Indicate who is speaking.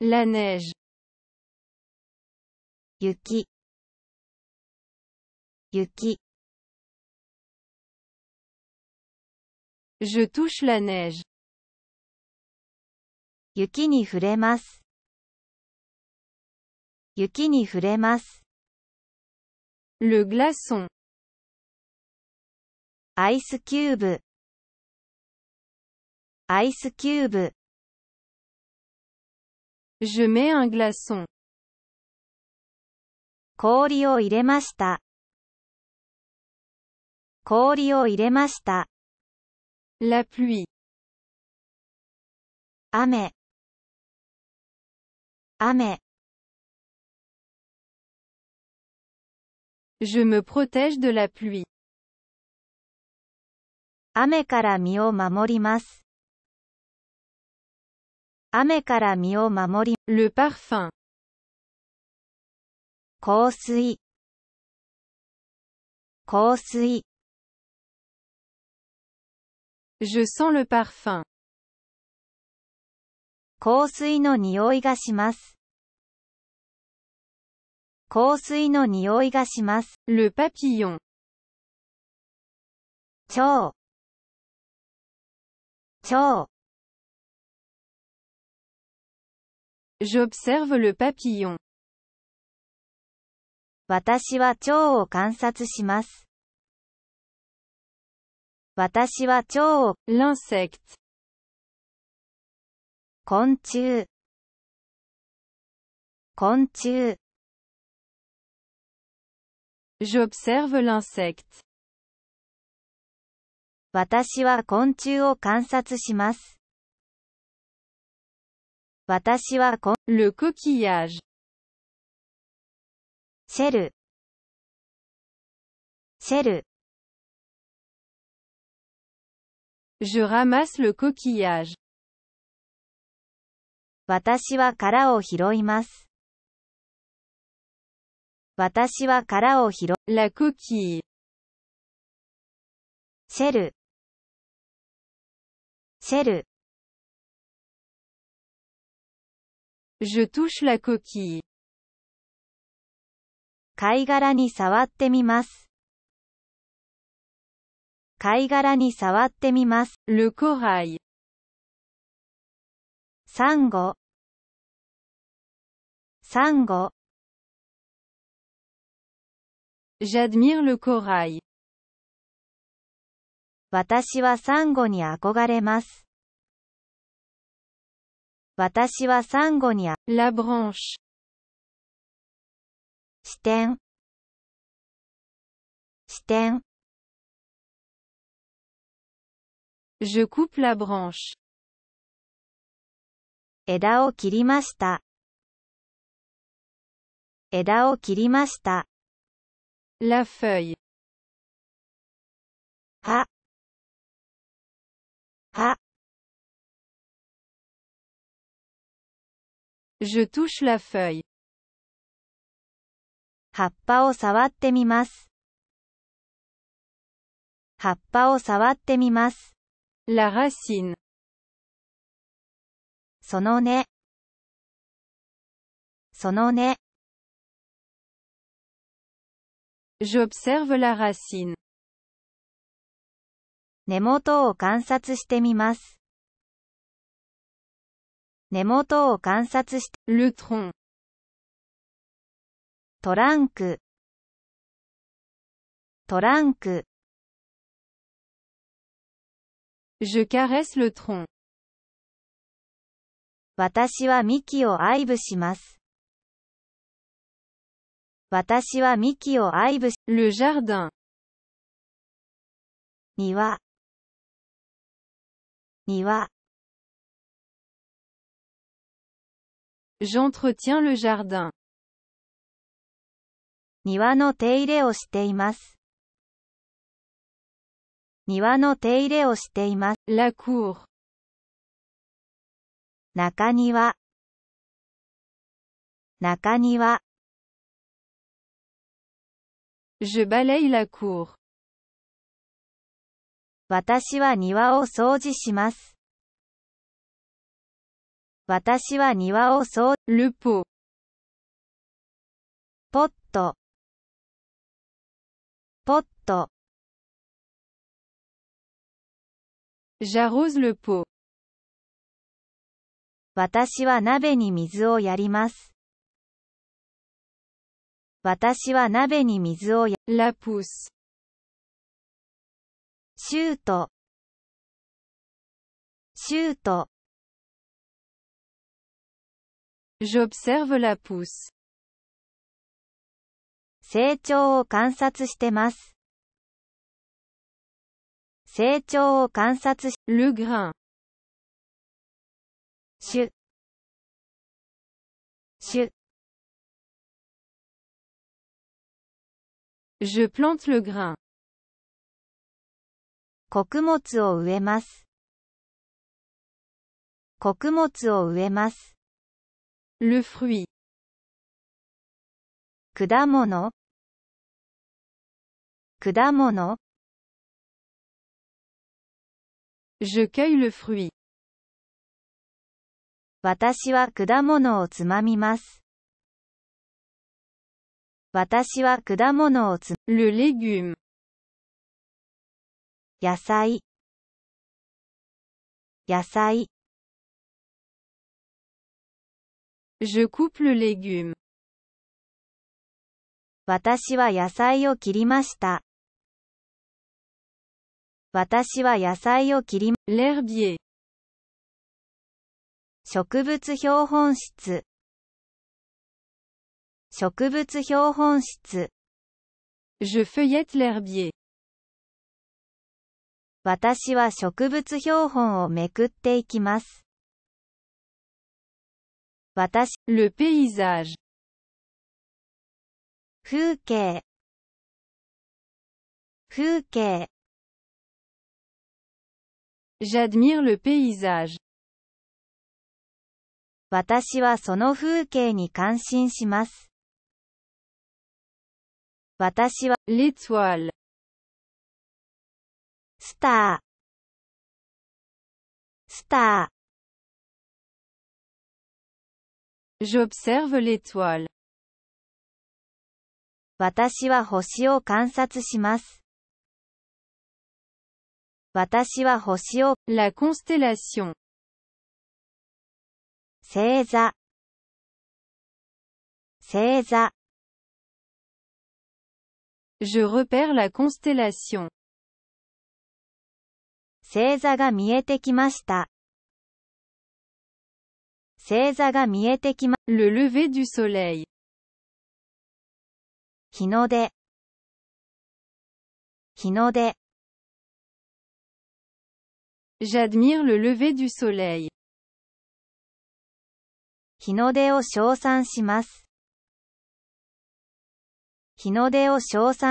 Speaker 1: La neige. Yuki. Yuki. Je touche la neige. Yuki ni furemasu. Yuki ni furemasu. Le glaçon. Ice cube. Ice cube. Je mets un glaçon. 氷を入れました。氷を入れました。La pluie. 雨。雨。Je me protège de la pluie. 雨から身を守ります。雨から身を守り、le parfum, 香水、香水、je sens le parfum, 香水の匂いがします。香水の匂いがします。le papillon, 蝶、蝶、J'observe le papillon. 私は蝶を観察します。私は蝶を、l i n s e c t 昆虫。昆虫。J'observe l i n s e c t 私は昆虫を観察します。私はこ le coquillage, シェル、シェル、je ramasse le coquillage, 私は殻を拾います。私は殻を拾う、la coquille, シェル、シェル、Je touche la coquille. 貝殻に触ってみます。貝殻に触ってみます。Le corail. サンゴ。サンゴ。J'admire le corail. 私はサンゴに憧れます。Batasiba Sangonia. La branche. Sten. Sten. Je coupe la branche. Edao Kirimasta. Edao Kirimasta. La feuille. ah Ha. Je touche la feuille. 葉っぱを触ってみます。葉っぱを触ってみます。La racine. その根、ね。その根、ね。J'observe la racine. 根元を観察してみます。根元を観察して、ルトン。トランク、トランク。Je caresse le tronc. 私は幹を愛撫します。私は幹を愛撫し、le jardin。庭、庭。J'entretiens le jardin. 庭の手入れをしています。庭の手入れをしています。La cour. 中庭中庭 Je balaye la cour. 私は庭を掃除します。私は庭をそう、ポ。ポット。ポット。j'arrose le pot。私は鍋に水をやります。私は鍋に水をや、l シュート。シュート。J'observe la pousse. 成長を観察してます。成長を観察し、le grain。種。種。Je plante le grain. 穀物を植えます。穀物を植えます。Le fruit. 果物果物 Je cueille le fruit. 私は果物をつまみます。私は果物をつ、le légume。野菜野菜 Je coupe 私は野菜を切りました。私は野菜を切りました。植物標本室。植物標本室。Je f 私は植物標本をめくっていきます。私、le paysage 風景風景 J'admire le paysage 私はその風景に感心します。私は、l'étoile スタースター J'observe l'étoile. 私は星を観察します。私は星を La constellation. 星座星座 Je repère la constellation. 星座が見えてきました。星座が見えてきま、le lever du soleil。日の出、日の出。J'admire le lever du soleil. 日の出を称賛します。日の出を称賛。